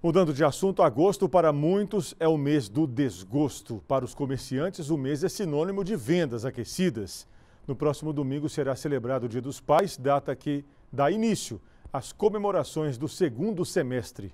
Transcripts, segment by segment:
Mudando de assunto, agosto para muitos é o mês do desgosto. Para os comerciantes, o mês é sinônimo de vendas aquecidas. No próximo domingo será celebrado o Dia dos Pais, data que dá início às comemorações do segundo semestre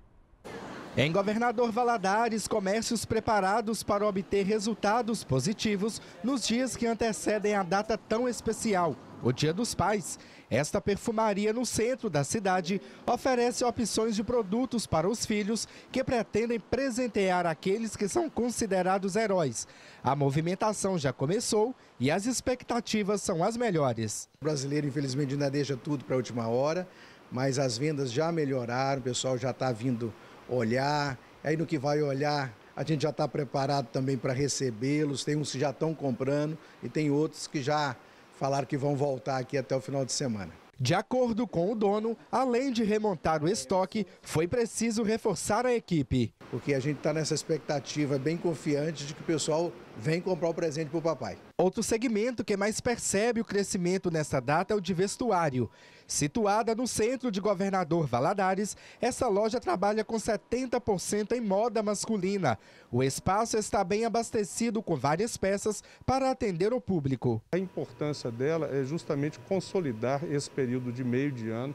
em Governador Valadares, comércios preparados para obter resultados positivos nos dias que antecedem a data tão especial, o Dia dos Pais. Esta perfumaria no centro da cidade oferece opções de produtos para os filhos que pretendem presentear aqueles que são considerados heróis. A movimentação já começou e as expectativas são as melhores. O brasileiro, infelizmente, ainda deixa tudo para a última hora, mas as vendas já melhoraram, o pessoal já está vindo olhar. Aí no que vai olhar, a gente já está preparado também para recebê-los. Tem uns que já estão comprando e tem outros que já falaram que vão voltar aqui até o final de semana. De acordo com o dono, além de remontar o estoque, foi preciso reforçar a equipe. Porque a gente está nessa expectativa bem confiante de que o pessoal vem comprar o presente para o papai. Outro segmento que mais percebe o crescimento nessa data é o de vestuário. Situada no centro de Governador Valadares, essa loja trabalha com 70% em moda masculina. O espaço está bem abastecido com várias peças para atender o público. A importância dela é justamente consolidar esse período de meio de ano,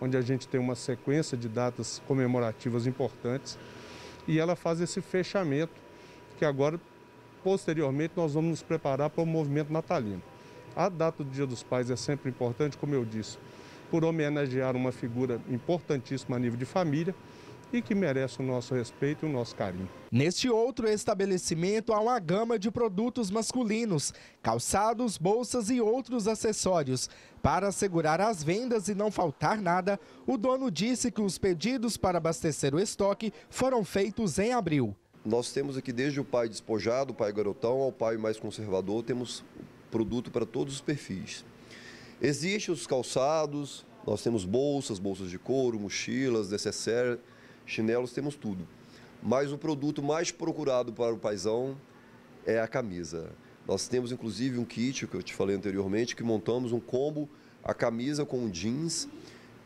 onde a gente tem uma sequência de datas comemorativas importantes, e ela faz esse fechamento que agora posteriormente nós vamos nos preparar para o movimento natalino. A data do Dia dos Pais é sempre importante, como eu disse, por homenagear uma figura importantíssima a nível de família e que merece o nosso respeito e o nosso carinho. Neste outro estabelecimento há uma gama de produtos masculinos, calçados, bolsas e outros acessórios. Para assegurar as vendas e não faltar nada, o dono disse que os pedidos para abastecer o estoque foram feitos em abril. Nós temos aqui desde o pai despojado, o pai garotão, ao pai mais conservador, temos produto para todos os perfis. Existem os calçados, nós temos bolsas, bolsas de couro, mochilas, necessaire, chinelos, temos tudo. Mas o produto mais procurado para o paizão é a camisa. Nós temos inclusive um kit, que eu te falei anteriormente, que montamos um combo, a camisa com jeans,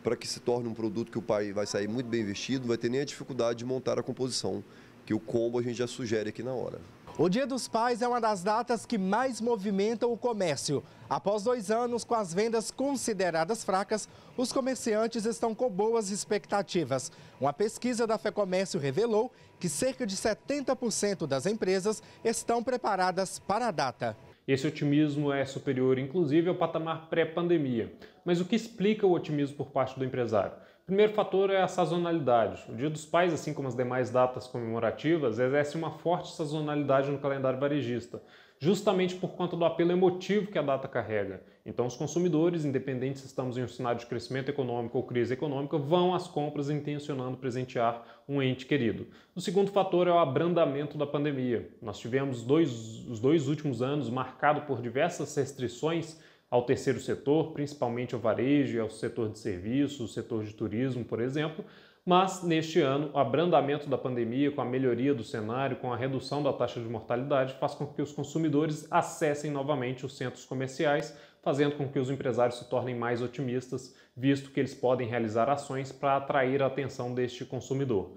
para que se torne um produto que o pai vai sair muito bem vestido, não vai ter nem a dificuldade de montar a composição que o combo a gente já sugere aqui na hora. O Dia dos Pais é uma das datas que mais movimentam o comércio. Após dois anos com as vendas consideradas fracas, os comerciantes estão com boas expectativas. Uma pesquisa da FEComércio revelou que cerca de 70% das empresas estão preparadas para a data. Esse otimismo é superior, inclusive, ao patamar pré-pandemia. Mas o que explica o otimismo por parte do empresário? O primeiro fator é a sazonalidade. O Dia dos Pais, assim como as demais datas comemorativas, exerce uma forte sazonalidade no calendário varejista justamente por conta do apelo emotivo que a data carrega. Então, os consumidores, independente se estamos em um cenário de crescimento econômico ou crise econômica, vão às compras intencionando presentear um ente querido. O segundo fator é o abrandamento da pandemia. Nós tivemos dois, os dois últimos anos marcado por diversas restrições ao terceiro setor, principalmente ao varejo, ao setor de serviços, ao setor de turismo, por exemplo, mas neste ano, o abrandamento da pandemia, com a melhoria do cenário, com a redução da taxa de mortalidade, faz com que os consumidores acessem novamente os centros comerciais, fazendo com que os empresários se tornem mais otimistas, visto que eles podem realizar ações para atrair a atenção deste consumidor.